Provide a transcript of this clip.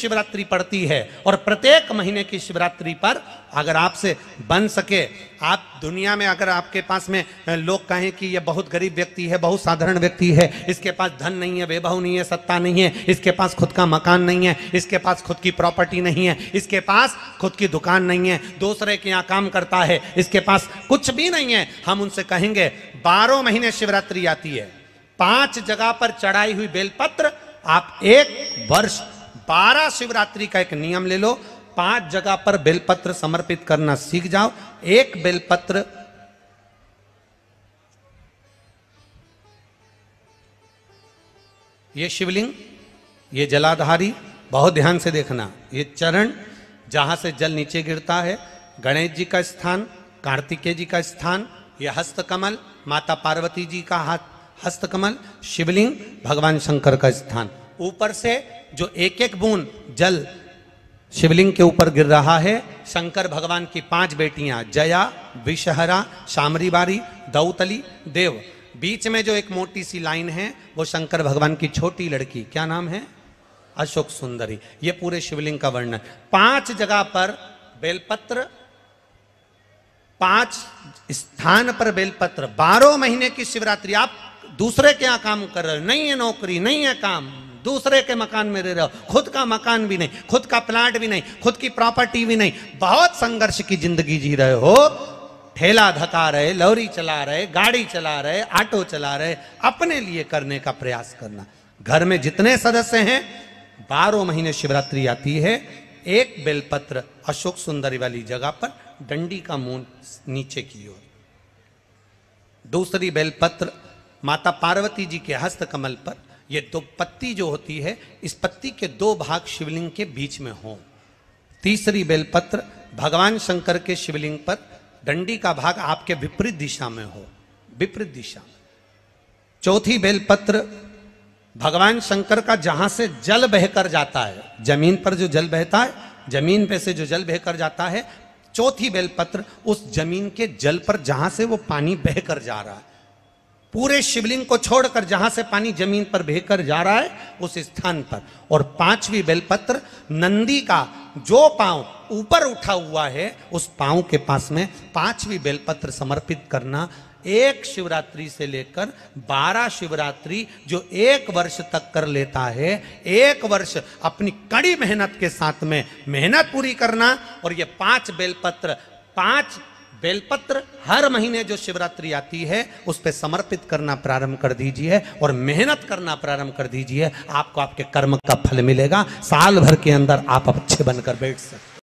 शिवरात्रि पड़ती है और प्रत्येक महीने की शिवरात्रि पर अगर आपसे बन सके आप दुनिया में अगर आपके पास में लोग कहें कि यह बहुत गरीब व्यक्ति है बहुत साधारण व्यक्ति है इसके पास धन नहीं है वैभव नहीं है सत्ता नहीं है इसके पास खुद का मकान नहीं है इसके पास खुद की प्रॉपर्टी नहीं है इसके पास खुद की दुकान नहीं है दूसरे के यहाँ काम करता है इसके पास कुछ भी नहीं है हम उनसे कहेंगे बारह महीने शिवरात्रि आती है पांच जगह पर चढ़ाई हुई बेलपत्र आप एक वर्ष पारा शिवरात्रि का एक नियम ले लो पांच जगह पर बेलपत्र समर्पित करना सीख जाओ एक बेलपत्र ये शिवलिंग ये जलाधारी बहुत ध्यान से देखना ये चरण जहां से जल नीचे गिरता है गणेश जी का स्थान कार्तिकेय जी का स्थान यह हस्तकमल माता पार्वती जी का हाथ हस्तकमल शिवलिंग भगवान शंकर का स्थान ऊपर से जो एक एक बूंद जल शिवलिंग के ऊपर गिर रहा है शंकर भगवान की पांच बेटियां जया विषहरा शामरीबारी दौतली देव बीच में जो एक मोटी सी लाइन है वो शंकर भगवान की छोटी लड़की क्या नाम है अशोक सुंदरी ये पूरे शिवलिंग का वर्णन पांच जगह पर बेलपत्र पांच स्थान पर बेलपत्र बारह महीने की शिवरात्रि आप दूसरे क्या काम कर रहे हो नहीं है नौकरी नहीं है काम दूसरे के मकान में रह रहे हो खुद का मकान भी नहीं खुद का प्लाट भी नहीं खुद की प्रॉपर्टी भी नहीं बहुत संघर्ष की जिंदगी जी रहे हो ठेला धका रहे लौरी चला रहे गाड़ी चला रहे ऑटो चला रहे अपने लिए करने का प्रयास करना घर में जितने सदस्य हैं बारह महीने शिवरात्रि आती है एक बेलपत्र अशोक सुंदरी वाली जगह पर डंडी का मून नीचे की ओर दूसरी बेलपत्र माता पार्वती जी के हस्त कमल पर ये दो पत्ती जो होती है इस पत्ती के दो भाग शिवलिंग के बीच में हो तीसरी बेलपत्र भगवान शंकर के शिवलिंग पर डंडी का भाग आपके विपरीत दिशा में हो विपरीत दिशा में चौथी बेलपत्र भगवान शंकर का जहां से जल बहकर जाता है जमीन पर जो जल बहता है जमीन पे से जो जल बहकर जाता है चौथी बेलपत्र उस जमीन के जल पर जहां से वो पानी बहकर जा रहा है पूरे शिवलिंग को छोड़कर जहां से पानी जमीन पर बहकर जा रहा है उस स्थान पर और पांचवी बेलपत्र नंदी का जो पांव ऊपर उठा हुआ है उस पांव के पास में पांचवी बेलपत्र समर्पित करना एक शिवरात्रि से लेकर बारह शिवरात्रि जो एक वर्ष तक कर लेता है एक वर्ष अपनी कड़ी मेहनत के साथ में मेहनत पूरी करना और ये पांच बेलपत्र पांच बेलपत्र हर महीने जो शिवरात्रि आती है उस पर समर्पित करना प्रारंभ कर दीजिए और मेहनत करना प्रारंभ कर दीजिए आपको आपके कर्म का फल मिलेगा साल भर के अंदर आप अच्छे बनकर बैठ सकते